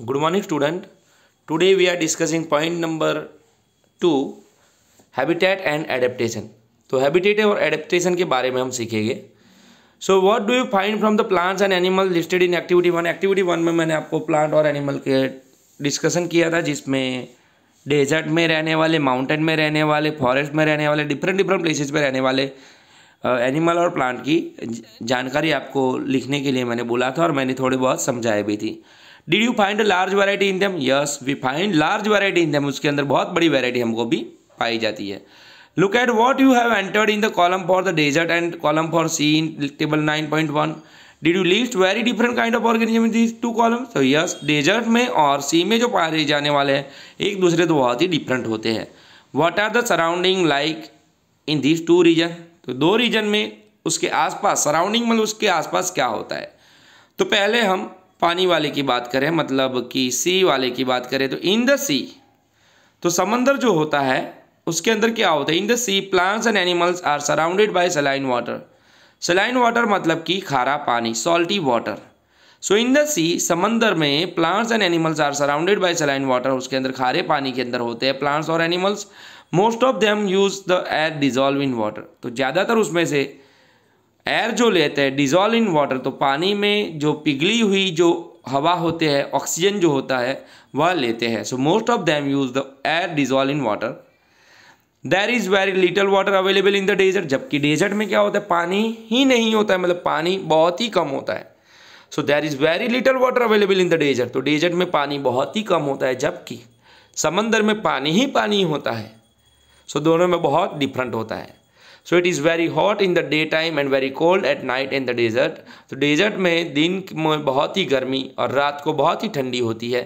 Good morning student today we are discussing point number two habitat and adaptation तो habitat और adaptation के बारे में हम सीखेंगे so what do you find from the plants and animal listed in activity one activity one में मैंने आपको प्लांट और एनिमल के डिस्कशन किया था जिसमें डेजर्ट में रहने वाले माउंटेन में रहने वाले फॉरेस्ट में रहने वाले डिफरेंट डिफरेंट प्लेसेज में रहने वाले एनिमल uh, और प्लांट की जानकारी आपको लिखने के लिए मैंने बोला था और मैंने थोड़ी बहुत समझाई भी थी did you find large variety in them yes we find large variety in them उसके अंदर बहुत बड़ी वैरायटी हमको भी पाई जाती है look at what you have entered in the column for the desert and column for sea in table nine point one did you list very different kind of organism in these two column तो yes desert में और सी में जो पाए जाने वाले हैं एक दूसरे तो बहुत ही डिफरेंट होते हैं what are the surrounding like in these two region तो दो रीजन में उसके आसपास सराउंडिंग मतलब उसके आसपास क्या होता है तो पहले हम पानी वाले की बात करें मतलब कि सी वाले की बात करें तो इन द सी तो समंदर जो होता है उसके अंदर क्या होता है in the sea plants and animals are surrounded by saline water saline water मतलब कि खारा पानी salty water so in the sea समंदर में plants and animals are surrounded by saline water उसके अंदर खारे पानी के अंदर होते हैं प्लांट्स और animals most of them use the air dissolve in water तो ज़्यादातर उसमें से एयर जो लेते हैं डिजॉल्व इन वाटर तो पानी में जो पिघली हुई जो हवा होते हैं ऑक्सीजन जो होता है वह लेते हैं so most of them use the air dissolve in water there is very little water available in the desert जबकि डेजर्ट में क्या होता है पानी ही नहीं होता है मतलब पानी बहुत ही कम होता है so there is very little water available in the desert तो डेजर्ट में पानी बहुत ही कम होता है जबकि समंदर में पानी ही पानी होता है सो so, दोनों में बहुत डिफरेंट होता है so it is very hot in the day time and very cold at night in the desert तो डेजर्ट में दिन में बहुत ही गर्मी और रात को बहुत ही ठंडी होती है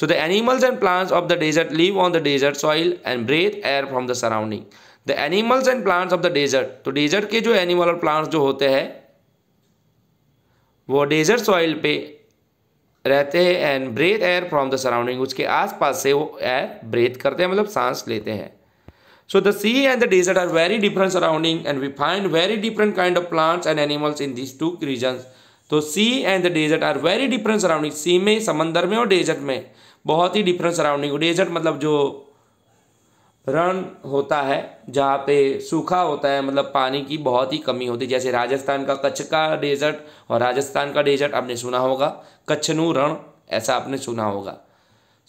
so the animals and plants of the desert live on the desert soil and breathe air from the surrounding the animals and plants of the desert तो डेजर्ट के जो एनिमल और प्लांट्स जो होते हैं वो डेजर्ट सॉइल पे रहते हैं and breathe air from the surrounding उसके आसपास से वो एयर ब्रेथ करते हैं मतलब सांस लेते हैं So the sea and the desert are very different surrounding and we find very different kind of plants and animals in these two regions. तो sea and the desert are very different surrounding sea में समंदर में और desert में बहुत ही different surrounding desert मतलब जो रण होता है जहाँ पे सूखा होता है मतलब पानी की बहुत ही कमी होती है जैसे राजस्थान का कच्छ का डेजर्ट और राजस्थान का डेजर्ट आपने सुना होगा कच्छनू रण ऐसा आपने सुना होगा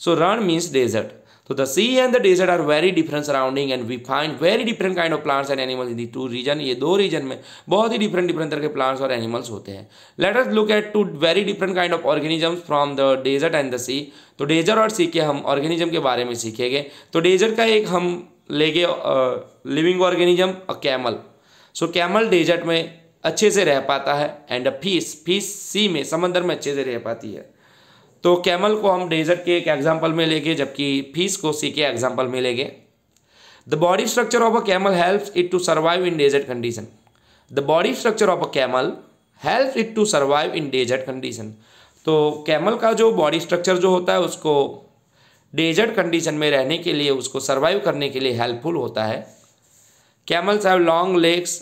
so Rann means desert So the sea and the desert are very different surrounding and we find very different kind of plants and animals in the two region. ये दो region में बहुत ही different different तरह के plants और animals होते हैं Let us look at two very different kind of organisms from the desert and the sea. तो desert और sea के हम organism के बारे में सीखेंगे तो desert का एक हम लेंगे living organism a camel so camel desert में अच्छे से रह पाता है and a fish fish sea में समंदर में अच्छे से रह पाती है तो कैमल को हम डेजर्ट के एक एग्जाम्पल में लेंगे जबकि फीस को सी के एग्जाम्पल में लेंगे the body structure of a camel help it to survive in desert condition the body structure of a camel help it to survive in desert condition तो कैमल का जो बॉडी स्ट्रक्चर जो होता है उसको डेजर्ट कंडीशन में रहने के लिए उसको सर्वाइव करने के लिए हेल्पफुल होता है camels have long legs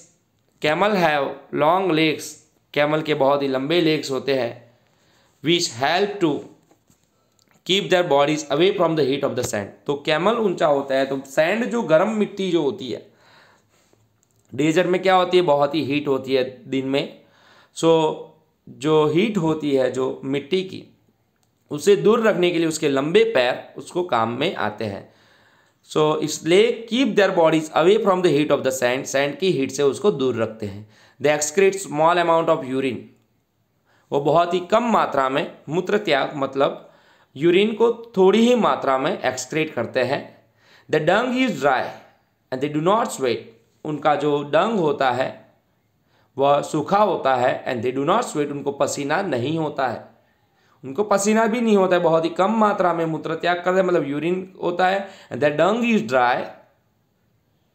camel have long legs camel के बहुत ही लंबे लेग्स होते हैं which help to keep their bodies away from the heat of the sand तो कैमल ऊंचा होता है तो सैंड जो गर्म मिट्टी जो होती है डेजर्ट में क्या होती है बहुत ही हीट होती है दिन में सो so, जो हीट होती है जो मिट्टी की उसे दूर रखने के लिए उसके लंबे पैर उसको काम में आते हैं सो so, इसलिए keep their bodies away from the heat of the sand sand की हीट से उसको दूर रखते हैं the excrete small amount of urine वो बहुत ही कम मात्रा में मूत्र त्याग मतलब यूरिन को थोड़ी ही मात्रा में एक्सक्रेट करते हैं the dung is dry and they do not sweat उनका जो डंग होता है वह सूखा होता है and they do not sweat उनको पसीना नहीं होता है उनको पसीना भी नहीं होता है बहुत ही कम मात्रा में मूत्र त्याग करते हैं मतलब यूरिन होता है and the dung is dry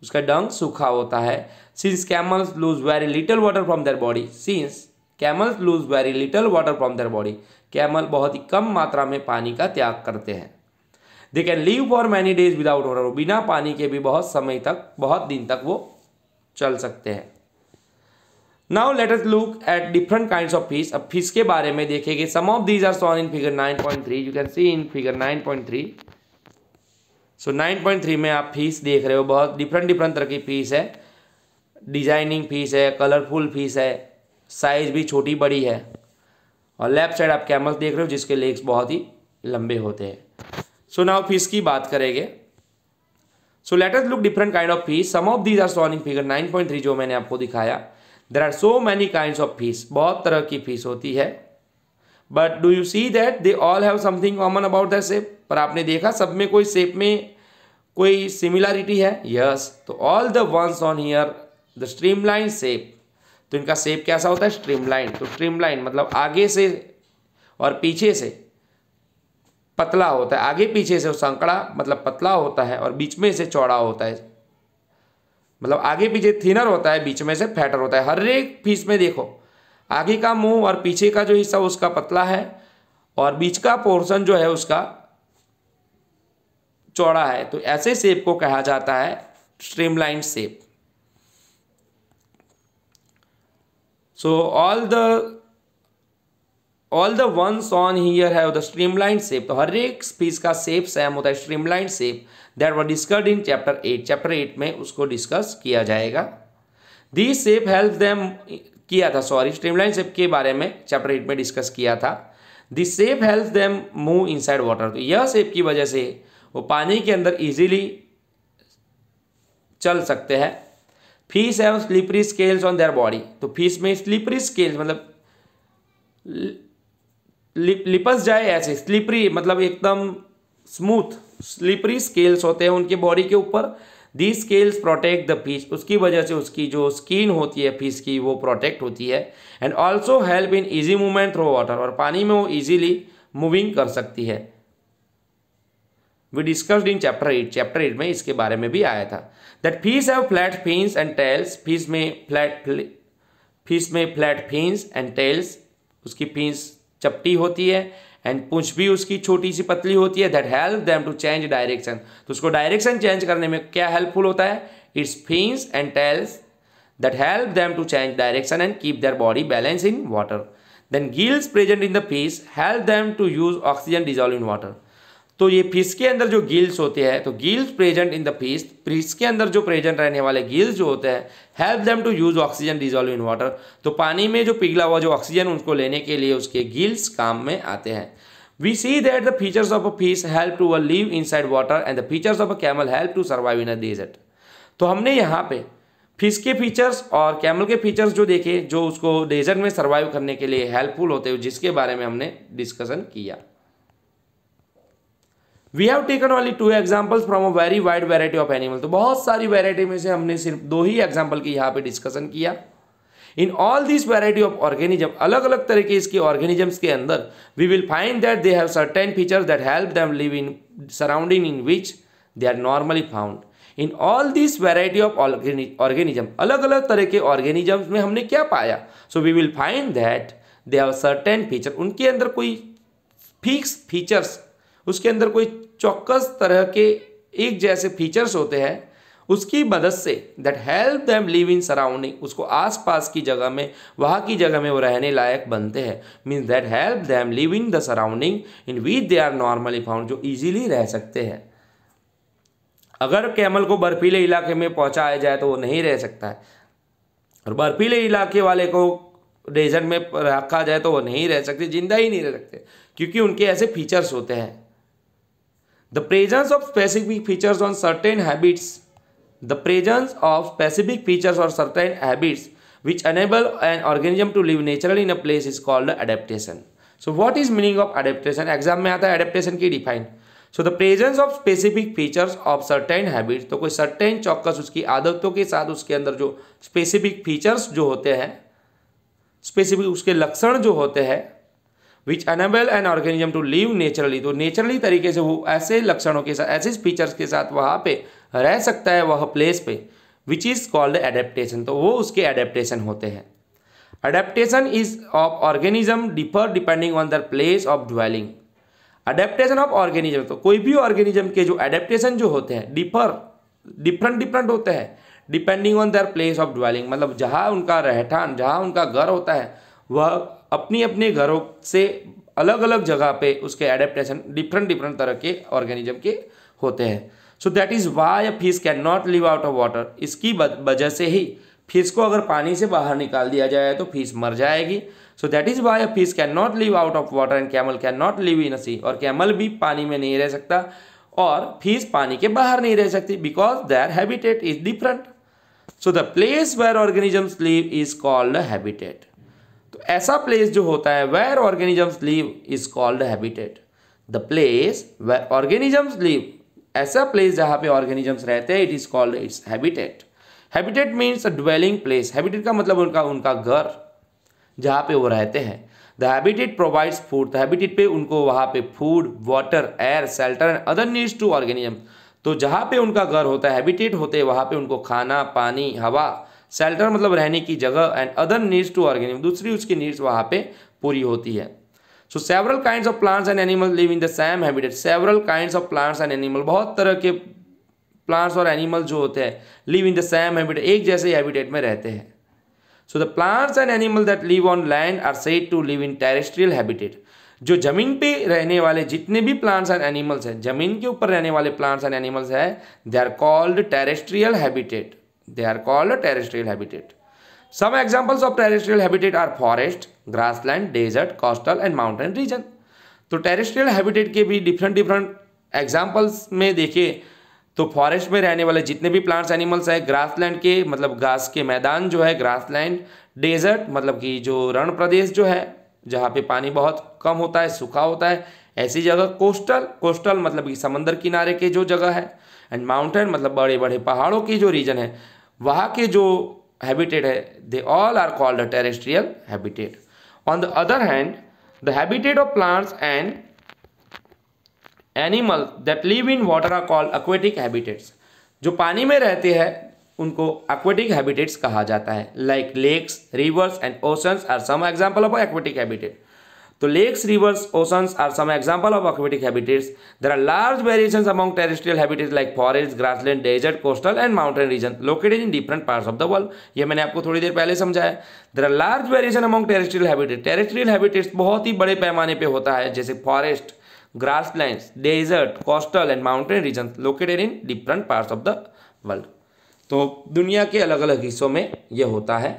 उसका डंग सूखा होता है since camels lose very little water from their body since camels lose very little water from their body camel बहुत ही कम मात्रा में पानी का त्याग करते हैं they can live for many days without water बिना पानी के भी बहुत समय तक बहुत दिन तक वो चल सकते हैं now let us look at different kind of fish अब फिश के बारे में देखेंगे some of these are shown in figure nine point three you can see in figure nine point three so nine point three में आप fees देख रहे हो बहुत डिफरेंट डिफरेंट तरह की फीस है डिजाइनिंग फीस है कलरफुल फीस है साइज भी छोटी बड़ी है और लेफ्ट साइड आप कैमल्स देख रहे हो जिसके लेग्स बहुत ही लंबे होते हैं सो नाउ फीस की बात करेंगे so let us look different kind of fish some of these are shown in figure 9.3 जो मैंने आपको दिखाया there are so many kind of fish बहुत तरह की फीस होती है but do you see that they all have something common about that shape पर आपने देखा सब में कोई सेप में कोई सिमिलरिटी है यस तो all the ones on here the streamline shape तो इनका सेप कैसा होता है स्ट्रीमलाइन तो स्ट्रीमलाइन मतलब आगे से और पीछे से पतला होता है आगे पीछे से संकड़ा मतलब पतला होता है और बीच में से चौड़ा होता है मतलब आगे पीछे थिनर होता है बीच में से फैटर होता है हर एक फीस में देखो आगे का मुंह और पीछे का जो हिस्सा उसका पतला है और बीच का पोर्शन जो है उसका चौड़ा है तो ऐसे सेप को कहा जाता है streamline shape So all the all the ones on here है स्ट्रीम स्ट्रीमलाइन सेप तो हर एक स्पीच का सेप सेम होता है streamline shape that was discussed in chapter eight chapter eight में उसको डिस्कस किया जाएगा दी सेप हेल्प दैम किया था सॉरी स्ट्रीमलाइन सेप के बारे में चैप्टर एट में डिस्कस किया था the shape help them move inside water तो यह सेप की वजह से वो पानी के अंदर ईजिली चल सकते हैं fish have slippery scales on their body तो फीस में स्लीपरी स्केल्स मतलब लिपस जाए ऐसे स्लीपरी मतलब एकदम स्मूथ स्लीपरी स्केल्स होते हैं उनके बॉडी के ऊपर the scales protect the fish उसकी वजह से उसकी जो स्किन होती है फीस की वो प्रोटेक्ट होती है and also help in easy movement through water और पानी में वो ईजीली मूविंग कर सकती है we discussed in chapter eight chapter eight में इसके बारे में भी आया था that fish have flat fins and tails fish में फ्लैट फीस में फ्लैट फीस एंड टेल्स उसकी फीस चपटी होती है एंड पूंछ भी उसकी छोटी सी पतली होती है that help them to change direction तो उसको डायरेक्शन चेंज करने में क्या हेल्पफुल होता है its fins and tails that help them to change direction and keep their body balance in water then gills present in the fish help them to use oxygen dissolve in water तो ये fish के अंदर जो gills होते हैं तो gills present in the fish fish के अंदर जो प्रेजेंट रहने वाले गिल्स जो होते हैं help them to use oxygen dissolve in water तो पानी में जो पिघला हुआ जो ऑक्सीजन उनको लेने के लिए उसके गिल्स काम में आते हैं we see that the features of a of help to help live inside water and the features of a camel help to survive in a desert तो हमने यहाँ पे फिश के फीचर्स और कैमल के फीचर्स जो देखे जो उसको डेजर्ट में सर्वाइव करने के लिए हेल्पफुल होते हो जिसके बारे में हमने डिस्कशन किया we have taken only two examples from a very wide variety of animal तो बहुत सारी वेरायटी में से हमने सिर्फ दो ही एग्जाम्पल की यहाँ पे डिस्कशन किया in all this variety of organism अलग अलग तरह के इसके ऑर्गेनिजम्स के अंदर we will find that they have certain features that help them live in surrounding in which they are normally found in all this variety of organism अलग अलग तरह के ऑर्गेनिजम्स में हमने क्या पाया so we will find that they have certain feature उनके अंदर कोई फिक्स फीचर्स उसके अंदर कोई चौकस तरह के एक जैसे फीचर्स होते हैं उसकी मदद से that help them live in surrounding उसको आसपास की जगह में वहाँ की जगह में वो रहने लायक बनते हैं means that help them live in the surrounding in which they are normally found जो ईजिली रह सकते हैं अगर कैमल को बर्फीले इलाके में पहुँचाया जाए तो वो नहीं रह सकता है और बर्फीले इलाके वाले को डेजर्ट में रखा जाए तो वो नहीं रह सकते जिंदा ही नहीं रह सकते क्योंकि उनके ऐसे फीचर्स होते हैं the presence of specific features on certain habits the presence of specific features और certain habits which enable an organism to live natural in a place is called adaptation so what is meaning of adaptation exam में आता है adaptation की define so the presence of specific features of certain habits तो कोई certain चौकस उसकी आदतों के साथ उसके अंदर जो स्पेसिफिक फीचर्स जो होते हैं स्पेसिफिक उसके लक्षण जो होते हैं which enable an organism to live naturally तो नेचुरली तरीके से वो ऐसे लक्षणों के साथ ऐसे फीचर्स के साथ वहाँ पे रह सकता है वह प्लेस पे विच इज़ कॉल्ड एडेप्टेशन तो वो उसके एडेप्टेशन होते हैं adaptation is of organism differ depending on the place of dwelling adaptation of organism तो कोई भी ऑर्गेनिज्म के जो एडेप्टेशन जो होते हैं डिफर डिफरेंट डिफरेंट होते हैं depending on the place of dwelling मतलब जहाँ उनका रहठान जहाँ उनका घर होता है वह अपनी अपने घरों से अलग अलग जगह पे उसके एडेप्टेशन डिफरेंट डिफरेंट तरह के ऑर्गेनिज्म के होते हैं so that is why a fish can not live out of water इसकी वजह से ही फिश को अगर पानी से बाहर निकाल दिया जाए तो फिश मर जाएगी so that is why a fish can not live out of water and camel can not live in sea और कैमल भी पानी में नहीं रह सकता और फिश पानी के बाहर नहीं रह सकती because their habitat is different so the place where organisms live is called habitat ऐसा प्लेस जो होता है where organisms live is called habitat the place where organisms live ऐसा प्लेस जहाँ पे ऑर्गेनिजम्स रहते हैं it is called its habitat habitat means a dwelling place habitat का मतलब उनका उनका घर जहाँ पे वो रहते हैं the habitat provides food the habitat पे उनको वहाँ पे food water air shelter and other needs to organism तो जहाँ पे उनका घर होता है हैबिटेट होते हैं वहाँ पे उनको खाना पानी हवा शेल्टर मतलब रहने की जगह and other needs to organic दूसरी उसकी नीड्स वहाँ पे पूरी होती है so several kind of plants and animal live in the same habitat several kind of plants and animal बहुत तरह के प्लांट्स और एनिमल जो होते हैं live in the same habitat एक जैसे हैबिटेट में रहते हैं so the plants and animal that live on land are said to live in terrestrial habitat जो जमीन पे रहने वाले जितने भी प्लांट्स एंड एनिमल्स हैं जमीन के ऊपर रहने वाले प्लांट्स एंड एनिमल्स हैं they are called terrestrial habitat They are called terrestrial habitat. Some examples of terrestrial habitat are forest, grassland, desert, coastal and mountain region. तो टेरेस्ट्रियल हैबिटेट के भी डिफरेंट डिफरेंट एग्जाम्पल्स में देखे तो forest में रहने वाले जितने भी प्लांट्स एनिमल्स है ग्रासलैंड के मतलब घास के मैदान जो है ग्रासलैंड डेजर्ट मतलब कि जो रण प्रदेश जो है जहाँ पे पानी बहुत कम होता है सूखा होता है ऐसी जगह कोस्टल कोस्टल मतलब कि समंदर किनारे के जो जगह है एंड माउंटेन मतलब बड़े बड़े पहाड़ों की जो रीजन है वहाँ के जो हैबिटेट है they all are called a terrestrial habitat on the other hand the habitat of plants and animal that live in water are called aquatic habitats जो पानी में रहते हैं उनको एक्वेटिक हैबिटेट्स कहा जाता है like lakes rivers and oceans are some example of aquatic habitat तो lakes rivers oceans are some example of aquatic habitats there are large variations among terrestrial habitats like forest grassland desert coastal and mountain region located in different part of the world ये मैंने आपको थोड़ी देर पहले समझाया there are large variation among terrestrial habitat terrestrial habitats बहुत ही बड़े पैमाने पर होता है जैसे forest grass desert coastal and mountain region located in different part of the world तो दुनिया के अलग अलग हिस्सों में यह होता है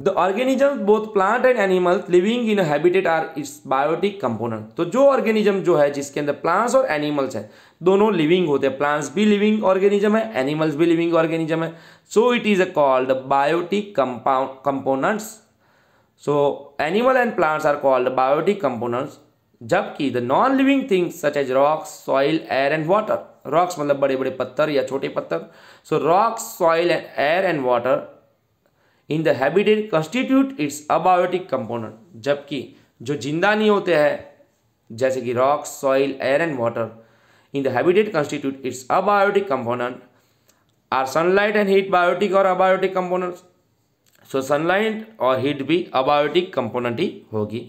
the organism both plant and animals living in habitat are its biotic component तो जो ऑर्गेनिज्म जो है जिसके अंदर प्लांट्स और एनिमल्स हैं दोनों लिविंग होते हैं प्लांट्स भी लिविंग ऑर्गेनिज्म है एनिमल्स भी लिविंग ऑर्गेनिज्म है so it is a called biotic compound components so animal and plants are called biotic components जबकि the non living things such as rocks soil air and water rocks मतलब बड़े बड़े पत्थर या छोटे पत्थर so rocks soil and air and water in the habitat constitute its abiotic component जबकि जो जिंदा नहीं होते हैं जैसे कि rock soil air and water in the habitat constitute its abiotic component are sunlight and heat biotic और abiotic components so sunlight और हीट भी अबायोटिक कंपोनेंट ही होगी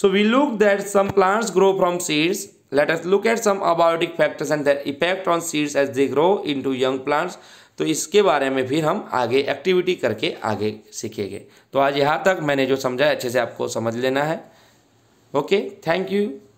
so we look that some plants grow from seeds let look at some abiotic factors and and effect on seeds as they grow into young plants तो इसके बारे में फिर हम आगे एक्टिविटी करके आगे सीखेंगे तो आज यहाँ तक मैंने जो समझाया अच्छे से आपको समझ लेना है ओके थैंक यू